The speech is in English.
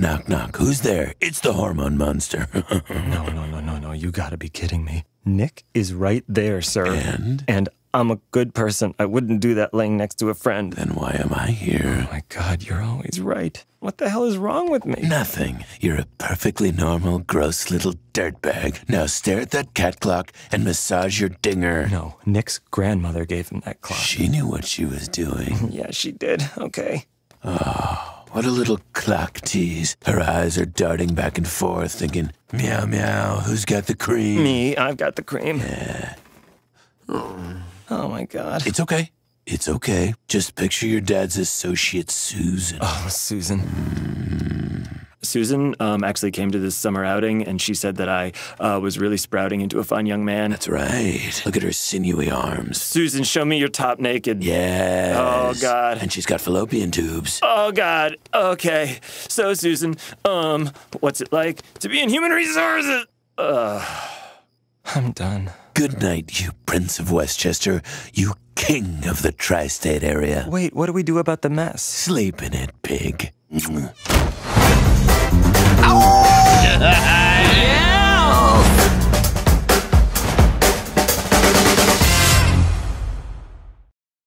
Knock, knock. Who's there? It's the hormone monster. no, no, no, no, no. You gotta be kidding me. Nick is right there, sir. And? And I'm a good person. I wouldn't do that laying next to a friend. Then why am I here? Oh my god, you're always right. What the hell is wrong with me? Nothing. You're a perfectly normal, gross little dirtbag. Now stare at that cat clock and massage your dinger. No, Nick's grandmother gave him that clock. She knew what she was doing. yeah, she did. Okay. Oh, what a little o'clock tease. Her eyes are darting back and forth, thinking, meow, meow, who's got the cream? Me, I've got the cream. Yeah. Oh, oh my God. It's okay. It's okay. Just picture your dad's associate, Susan. Oh, Susan. Mm. Susan um, actually came to this summer outing, and she said that I uh, was really sprouting into a fine young man. That's right. Look at her sinewy arms. Susan, show me your top naked. Yes. Oh God. And she's got fallopian tubes. Oh God. Okay. So Susan, um, what's it like to be in human resources? Uh, I'm done. Good night, you Prince of Westchester. You king of the tri-state area. Wait, what do we do about the mess? Sleep in it, pig.